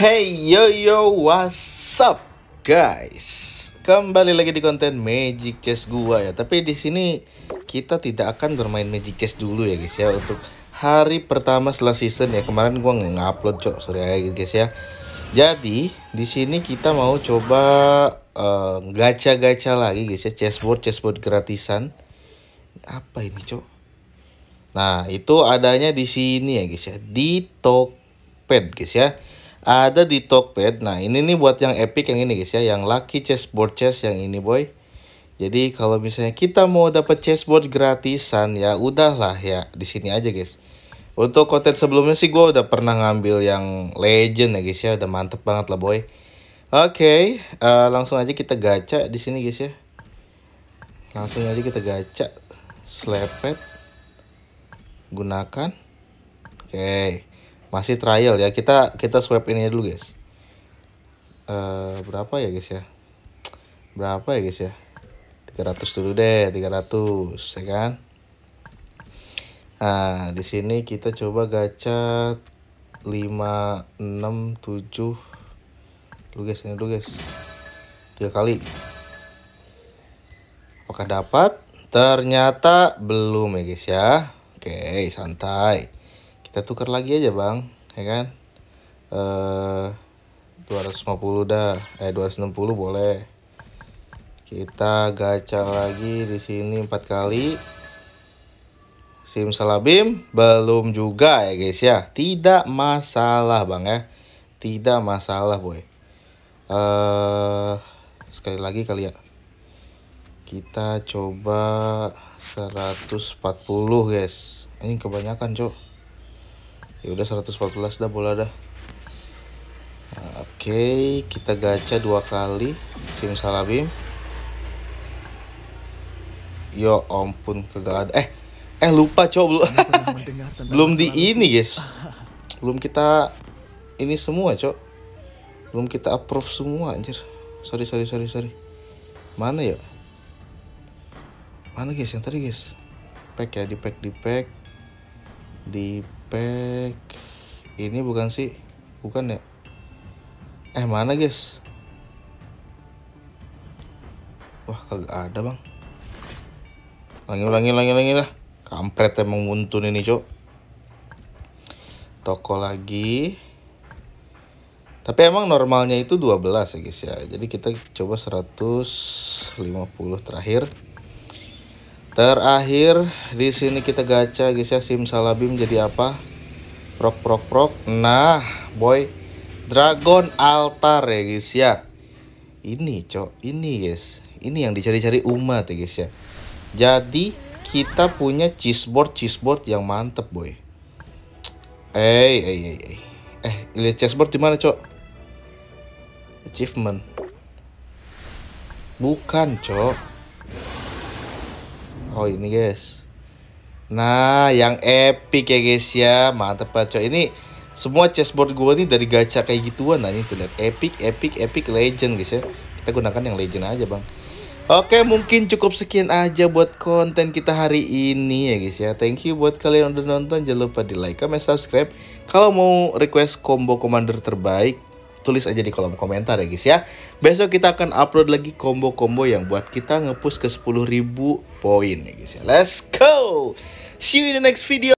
Hey yo yo what's up guys Kembali lagi di konten Magic Chess gua ya Tapi di sini kita tidak akan bermain Magic Chess dulu ya guys ya Untuk hari pertama setelah season ya Kemarin gua ngupload cok sorry ya guys ya Jadi di sini kita mau coba eh, gacha-gacha uh, lagi guys ya Chessboard, chessboard gratisan Apa ini cok? Nah itu adanya di sini ya guys ya Di Tokped guys ya ada di Tokped. Nah, ini nih buat yang epic yang ini guys ya, yang lucky chessboard chess yang ini boy. Jadi kalau misalnya kita mau dapat chessboard gratisan ya udahlah ya di sini aja guys. Untuk konten sebelumnya sih gue udah pernah ngambil yang legend ya guys ya, udah mantep banget lah boy. Oke, okay, uh, eh, langsung aja kita gacha di sini guys ya. Langsung aja kita gacha, slepet, gunakan, oke. Okay masih trial ya kita kita swipe ini dulu guys uh, berapa ya guys ya berapa ya guys ya 300 dulu deh 300 ya kan nah di sini kita coba gacha 5 6 7 lu guys ini dulu guys tiga kali apakah dapat ternyata belum ya guys ya oke santai kita tukar lagi aja bang ya kan eh 250 dah eh 260 boleh kita gacha lagi di sini empat kali sim salabim belum juga ya guys ya tidak masalah bang ya tidak masalah boy uh, sekali lagi kali ya kita coba 140 guys ini kebanyakan cok ya udah 114 dah bola dah nah, oke okay, kita gacha dua kali sim salabim yo ampun kagak ada eh eh lupa coba belum di ini guys belum kita ini semua cok belum kita approve semua anjir sorry sorry sorry sorry mana ya mana guys yang tadi guys pack ya di pack di pack di Pack ini bukan sih bukan ya eh mana guys wah kagak ada bang langi langi langi langi lah kampret emang muntun ini cok toko lagi tapi emang normalnya itu 12 ya guys ya jadi kita coba 150 terakhir Terakhir di sini kita gacha guys ya Sim salabim jadi apa? Prok prok prok. Nah, boy. Dragon altar ya guys ya. Ini, Cok. Ini, guys. Ini yang dicari-cari umat ya guys ya. Jadi kita punya chessboard, chessboard yang mantep boy. Eh, eh, eh, eh. Eh, lihat chessboard di mana, Cok? Achievement. Bukan, Cok oh ini guys nah yang epic ya guys ya mantep banget coy ini semua chessboard gue nih dari gacha kayak gituan nah ini tuh lihat epic epic epic legend guys ya kita gunakan yang legend aja bang Oke mungkin cukup sekian aja buat konten kita hari ini ya guys ya Thank you buat kalian yang udah nonton Jangan lupa di like, comment, subscribe Kalau mau request combo commander terbaik tulis aja di kolom komentar ya guys ya. Besok kita akan upload lagi combo-combo yang buat kita ngepush ke 10.000 poin ya guys ya. Let's go! See you in the next video.